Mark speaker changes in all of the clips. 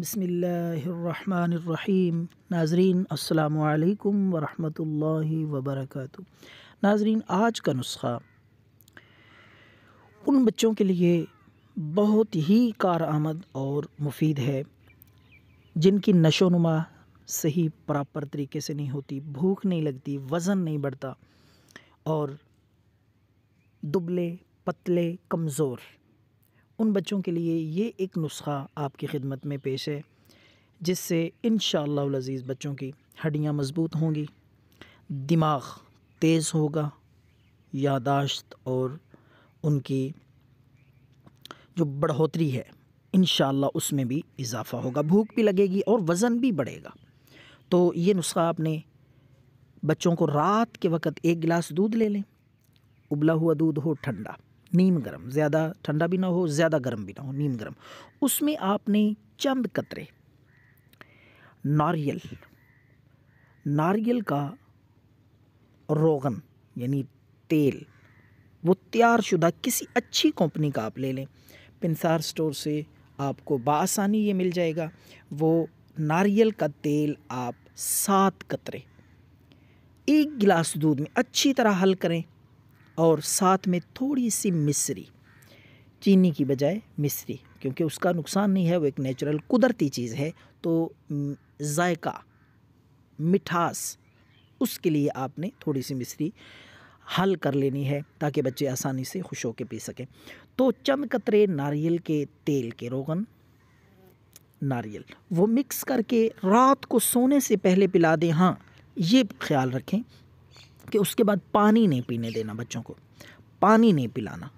Speaker 1: बसमीम नाजरीन अल्लाम वरम वबरक नाजरीन आज का नुस्खा उन बच्चों के लिए बहुत ही कार आमद और मुफीद है जिनकी नशो नुमा सही प्रॉपर तरीके से नहीं होती भूख नहीं लगती वज़न नहीं बढ़ता और दुबले पतले कमज़ोर उन बच्चों के लिए ये एक नुस्खा आपकी खिदमत में पेश है जिससे इन शज़ीज़ बच्चों की हड्डियाँ मज़बूत होंगी दिमाग तेज़ होगा यादाश्त और उनकी जो बढ़ोतरी है इन उसमें भी इजाफ़ा होगा भूख भी लगेगी और वज़न भी बढ़ेगा तो ये नुस्खा आपने बच्चों को रात के वक्त एक गिलास दूध ले लें उबला हुआ दूध हो ठंडा नीम गर्म ज़्यादा ठंडा भी ना हो ज़्यादा गर्म भी ना हो नीम गर्म उसमें आपने चंद कतरे नारियल नारियल का रोगन यानी तेल वो तैयारशुदा किसी अच्छी कंपनी का आप ले लें पिनसार स्टोर से आपको बासानी ये मिल जाएगा वो नारियल का तेल आप सात कतरे एक गिलास दूध में अच्छी तरह हल करें और साथ में थोड़ी सी मिश्री चीनी की बजाय मिश्री क्योंकि उसका नुकसान नहीं है वो एक नेचुरल कुदरती चीज़ है तो जायका मिठास उसके लिए आपने थोड़ी सी मिश्री हल कर लेनी है ताकि बच्चे आसानी से खुश होकर पी सकें तो चंद कतरे नारियल के तेल के रोगन नारियल वो मिक्स करके रात को सोने से पहले पिला दें हाँ ये ख्याल रखें कि उसके बाद पानी नहीं पीने देना बच्चों को पानी नहीं पिलाना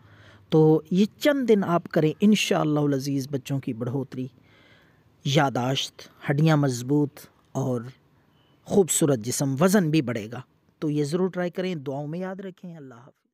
Speaker 1: तो ये चंद दिन आप करें इन शजीज़ बच्चों की बढ़ोतरी यादाश्त हड्डियाँ मजबूत और ख़ूबसूरत जिसम वज़न भी बढ़ेगा तो ये ज़रूर ट्राई करें दुआओं में याद रखें अल्लाह हाफ